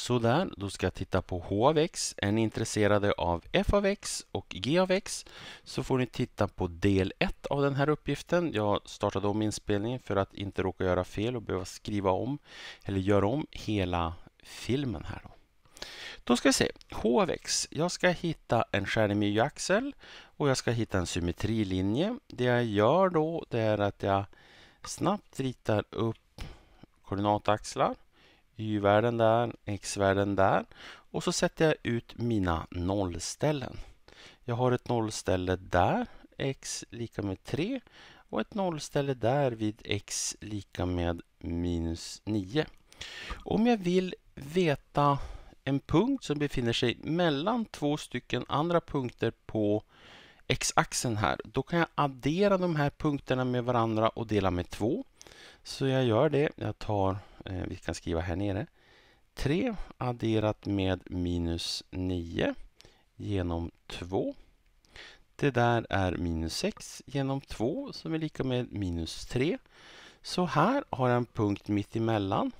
Sådär, då ska jag titta på h av x. Är ni intresserade av f av x och g av x så får ni titta på del 1 av den här uppgiften. Jag startade om inspelningen för att inte råka göra fel och behöva skriva om eller göra om hela filmen här. Då, då ska vi se, h av x. Jag ska hitta en y-axel och jag ska hitta en symmetrilinje. Det jag gör då det är att jag snabbt ritar upp koordinataxlar y-värden där, x-värden där och så sätter jag ut mina nollställen. Jag har ett nollställe där, x lika med 3 och ett nollställe där vid x lika med minus 9. Om jag vill veta en punkt som befinner sig mellan två stycken andra punkter på x-axeln här, då kan jag addera de här punkterna med varandra och dela med 2. Så jag gör det. Jag tar Eh, vi kan skriva här nere. 3 adderat med minus 9 genom 2. Det där är minus 6 genom 2 som är lika med minus 3. Så här har jag en punkt mitt emellan.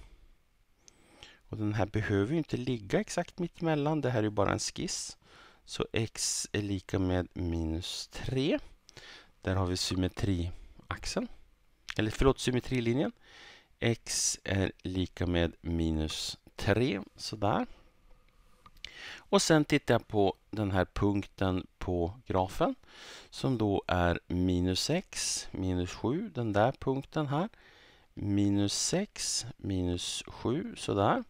Och den här behöver ju inte ligga exakt mitt emellan. Det här är ju bara en skiss. Så x är lika med minus 3. Där har vi symmetriaxeln. Eller förlåt, symmetrilinjen x är lika med minus 3, sådär. Och sen tittar jag på den här punkten på grafen som då är minus 6, minus 7, den där punkten här. Minus 6, minus 7, sådär.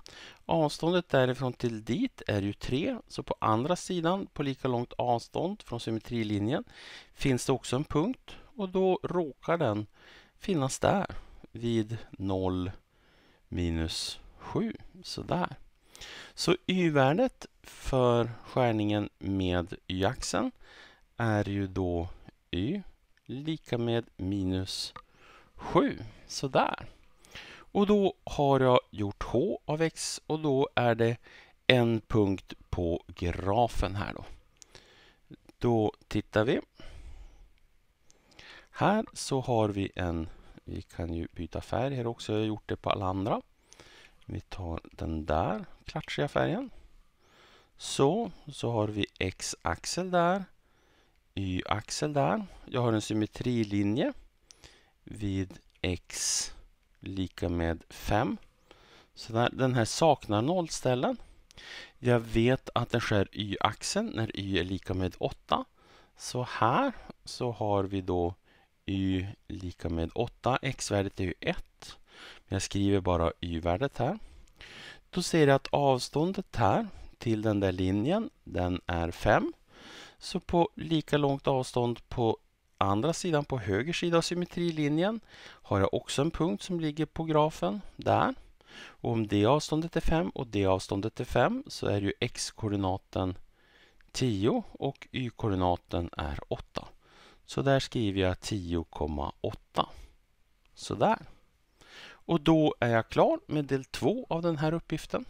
Avståndet därifrån till dit är ju 3, så på andra sidan, på lika långt avstånd från symmetrilinjen, finns det också en punkt och då råkar den finnas där vid 0 minus 7. Sådär. Så y-värdet för skärningen med y-axeln är ju då y lika med minus 7. Sådär. Och då har jag gjort h av x och då är det en punkt på grafen här då. Då tittar vi. Här så har vi en vi kan ju byta färg här också. Jag har gjort det på alla andra. Vi tar den där klatschiga färgen. Så, så har vi x-axel där. Y-axel där. Jag har en symmetrilinje vid x lika med 5. Så där, den här saknar nollställen. Jag vet att den skär y-axeln när y är lika med 8. Så här så har vi då y lika med 8. X-värdet är ju 1. Men jag skriver bara y-värdet här. Då ser jag att avståndet här till den där linjen, den är 5. Så på lika långt avstånd på andra sidan, på höger sida av symmetrilinjen, har jag också en punkt som ligger på grafen, där. Och om det avståndet är 5 och det avståndet är 5 så är ju x-koordinaten 10 och y-koordinaten är 8. Så där skriver jag 10,8. Sådär. Och då är jag klar med del 2 av den här uppgiften.